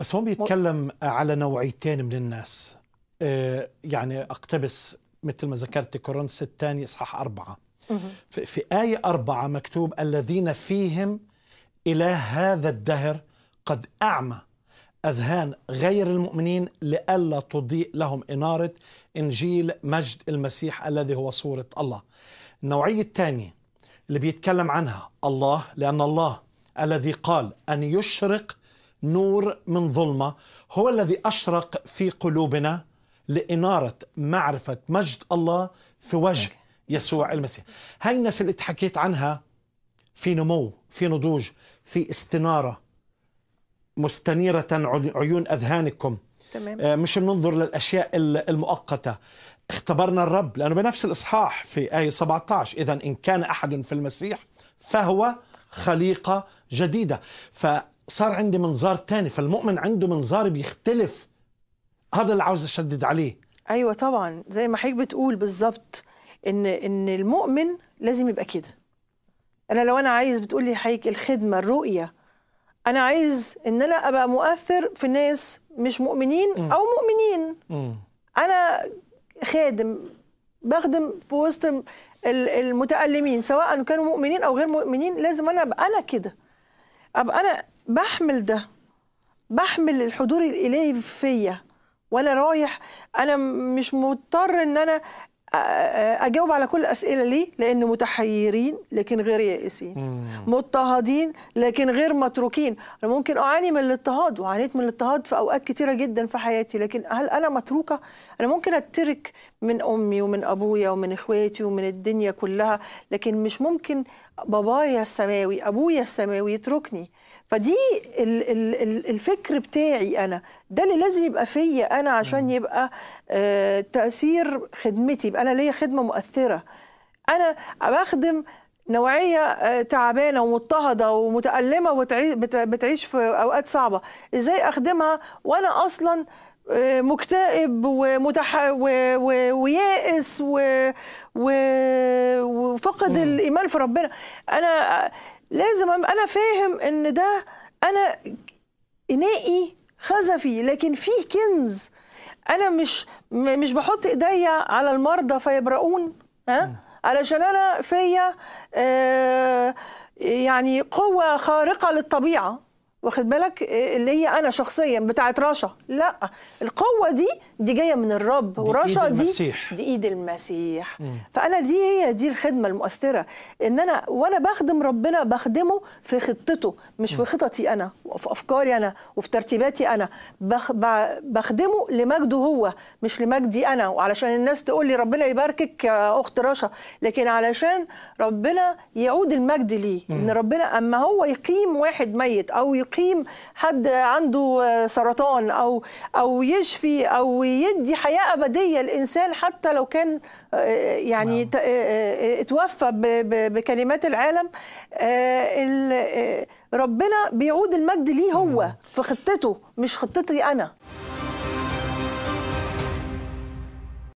بس هون بيتكلم على نوعيتين من الناس آه، يعني اقتبس مثل ما ذكرت كورنس الثاني اصحاح أربعة في آية أربعة مكتوب الذين فيهم إله هذا الدهر قد أعمى أذهان غير المؤمنين لئلا تضيء لهم إنارة إنجيل مجد المسيح الذي هو صورة الله النوعية الثانية اللي بيتكلم عنها الله لأن الله الذي قال أن يشرق نور من ظلمه هو الذي اشرق في قلوبنا لاناره معرفه مجد الله في وجه يسوع المسيح هاي الناس اللي حكيت عنها في نمو في نضوج في استناره مستنيره عيون اذهانكم تمام. آه، مش بننظر للاشياء المؤقته اختبرنا الرب لانه بنفس الاصحاح في ايه 17 اذا ان كان احد في المسيح فهو خليقه جديده ف صار عندي منظار تاني فالمؤمن عنده منظار بيختلف هذا اللي عاوز اشدد عليه ايوه طبعا زي ما حضرتك بتقول بالظبط ان ان المؤمن لازم يبقى كده انا لو انا عايز بتقول لي حضرتك الخدمه الرؤيه انا عايز ان انا ابقى مؤثر في ناس مش مؤمنين م. او مؤمنين م. انا خادم بخدم في وسط المتألمين سواء كانوا مؤمنين او غير مؤمنين لازم انا ابقى انا كده ابقى انا بحمل ده بحمل الحضور الالهي فيا وانا رايح انا مش مضطر ان انا اجاوب على كل الاسئله ليه لان متحيرين لكن غير يائسين مضطهدين لكن غير متروكين انا ممكن اعاني من الاضطهاد وعانيت من الاضطهاد في اوقات كتيره جدا في حياتي لكن هل انا متروكه انا ممكن اترك من امي ومن ابويا ومن اخواتي ومن الدنيا كلها لكن مش ممكن بابايا السماوي ابويا السماوي يتركني فدي الفكر بتاعي انا ده اللي لازم يبقى فيا انا عشان يبقى آه، تاثير خدمتي انا ليا خدمه مؤثره انا بخدم نوعية آه، تعبانة ومضطهدة ومتألمة وبتعيش في أوقات صعبة إزاي أخدمها وأنا أصلا آه، مكتئب ومتح و... و... ويائس و... و... وفقد الإيمان في ربنا أنا آه، لازم أنا فاهم إن ده أنا إنائي خزفي لكن فيه كنز انا مش مش بحط ايديا على المرضى فيبرؤون ها علشان انا فيا آه يعني قوه خارقه للطبيعه واخد بالك آه، اللي هي انا شخصيا بتاعه رشا لا القوه دي دي جايه من الرب ورشا دي ايد المسيح. دي ايد المسيح مم. فانا دي هي دي الخدمه المؤثره ان انا وانا بخدم ربنا بخدمه في خطته مش مم. في خططي انا وفي افكاري انا وفي ترتيباتي انا بخدمه لمجده هو مش لمجدي انا وعلشان الناس تقول لي ربنا يباركك يا اخت رشا لكن علشان ربنا يعود المجد ليه ان ربنا اما هو يقيم واحد ميت او يقيم حد عنده سرطان او او يشفي او يدي حياه ابديه لانسان حتى لو كان آه، يعني نعم. آه، آه، اتوفى بكلمات العالم ربنا بيعود المجد ليه هو في خطته مش خطتي انا